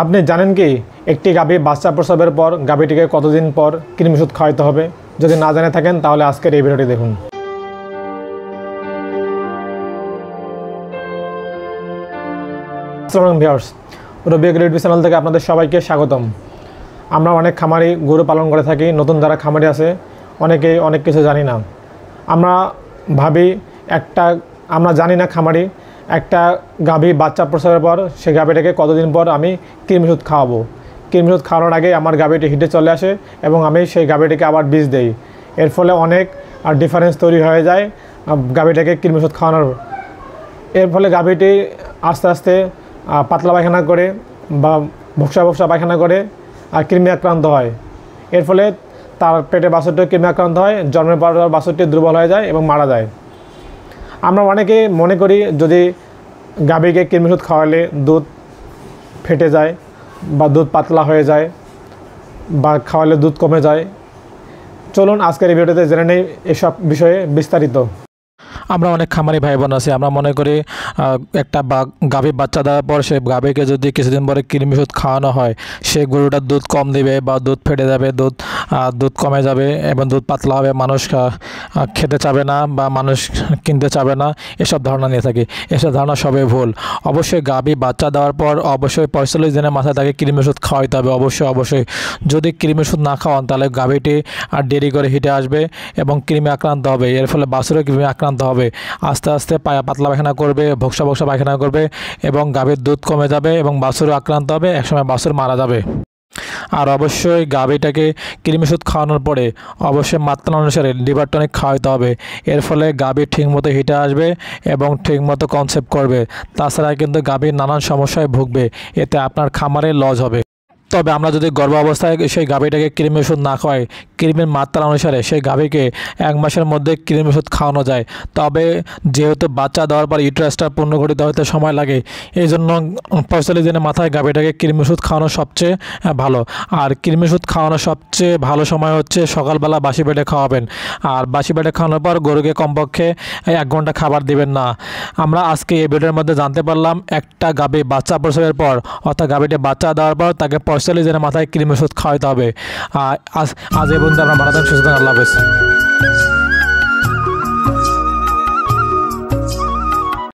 আপনি জানেন কি একটি গাভী বাচ্চা প্রসবের পর গাভীটিকে কতদিন পর কৃমি ওষুধ খাওয়াতে হবে যদি না জানে থাকেন তাহলে আজকের এই ভিডিওটি দেখুন আসসালাম রবি চ্যানেল থেকে আপনাদের সবাইকে স্বাগতম আমরা অনেক খামারি গরু পালন করে থাকি নতুন যারা খামারি আছে অনেকেই অনেক কিছু জানি না আমরা ভাবি একটা আমরা জানি না খামারি একটা গাভী বাচ্চা প্রসবের পর সে গাভীটাকে কতদিন পর আমি কৃমি ওষুধ খাওয়াবো কৃমি ওষুধ খাওয়ানোর আগে আমার গাভীটি হিটে চলে আসে এবং আমি সেই গাভীটিকে আবার বিষ দেই এর ফলে অনেক আর ডিফারেন্স তৈরি হয়ে যায় গাভীটাকে কৃমি ওষুধ খাওয়ানোর এর ফলে গাভীটি আস্তে আস্তে পাতলা পায়খানা করে বা ভোক্সা ভোক্সা পায়খানা করে আর কৃমি আক্রান্ত হয় এর ফলে তার পেটে বাসরটিও কৃমি আক্রান্ত হয় জন্মের পর বাসরটি দুর্বল হয়ে যায় এবং মারা যায় আমরা অনেকে মনে করি যদি গাভীকে কৃমি ওষুধ খাওয়ালে দুধ ফেটে যায় বা দুধ পাতলা হয়ে যায় বা খাওয়ালে দুধ কমে যায় চলুন আজকের ভিডিওতে জেনে নেই এসব বিষয়ে বিস্তারিত আমরা অনেক খামারি ভাই বোন আছি আমরা মনে করি একটা গাভীর বাচ্চা দেওয়ার পর সে গাভীকে যদি কিছুদিন পরে কৃমি ওষুধ খাওয়ানো হয় সে গরুটার দুধ কম দেবে বা দুধ ফেটে যাবে দুধ দুধ কমে যাবে এবং দুধ পাতলা হবে মানুষ খেতে চাবে না বা মানুষ কিনতে চাবে না এসব ধারণা নিয়ে থাকি এসব ধারণা সবই ভুল অবশ্যই গাভী বাচ্চা দেওয়ার পর অবশ্যই পঁয়তাল্লিশ দিনের মাথায় তাকে কৃমি ওষুধ খাওয়াইতে হবে অবশ্যই অবশ্যই যদি কৃমি ওষুধ না খাওয়ান তাহলে গাভীটি আর দেরি করে হিটে আসবে এবং কৃমি আক্রান্ত হবে এর ফলে বাছুরও কৃমি আক্রান্ত হবে হবে আস্তে আস্তে পাতলা পায়খানা করবে ভক্সা ভক্সা পায়খানা করবে এবং গাভীর দুধ কমে যাবে এবং বাছুরও আক্রান্ত হবে একসময় বাছুর মারা যাবে আর অবশ্যই গাভীটাকে কৃমি ওষুধ খাওয়ানোর পরে অবশ্যই মাত্রা অনুসারে লিভার খাওয়াইতে খাওয়াতে হবে এর ফলে গাভী ঠিকমতো হিটে আসবে এবং ঠিকমতো কনসেপ্ট করবে তাছাড়া কিন্তু গাভীর নানান সমস্যায় ভুগবে এতে আপনার খামারে লজ হবে তবে আমরা যদি গর্ভ অবস্থায় সেই গাভীটাকে কৃমি ওষুধ না খাওয়াই ক্রিমের মাত্রা অনুসারে সেই গাভীকে এক মাসের মধ্যে ক্রিম ওষুধ খাওয়ানো যায় তবে যেহেতু বাচ্চা দেওয়ার পর ইউটারাসটা পূর্ণগঠিত হতে সময় লাগে এই জন্য পঁয়তাল্লিশ দিনের মাথায় গাভীটাকে ক্রিম ওষুধ খাওয়ানো সবচেয়ে ভালো আর ক্রিম ওষুধ খাওয়ানো সবচেয়ে ভালো সময় হচ্ছে সকালবেলা বাসি পেটে খাওয়াবেন আর বাসি পেটে খাওয়ানোর পর গরুকে কমপক্ষে এক ঘন্টা খাবার দিবেন না আমরা আজকে এই ভিডিওর মধ্যে জানতে পারলাম একটা গাভী বাচ্চা প্রসবের পর অর্থাৎ গাভীটি বাচ্চা দেওয়ার পর তাকে পঁয়তাল্লিশ দিনের মাথায় ক্রিম ওষুধ খাওয়াতে হবে আর আজ আজ পর্যন্ত আপনার ভালো থাকেন সুস্থ থাকেন আল্লাহ হাফেজ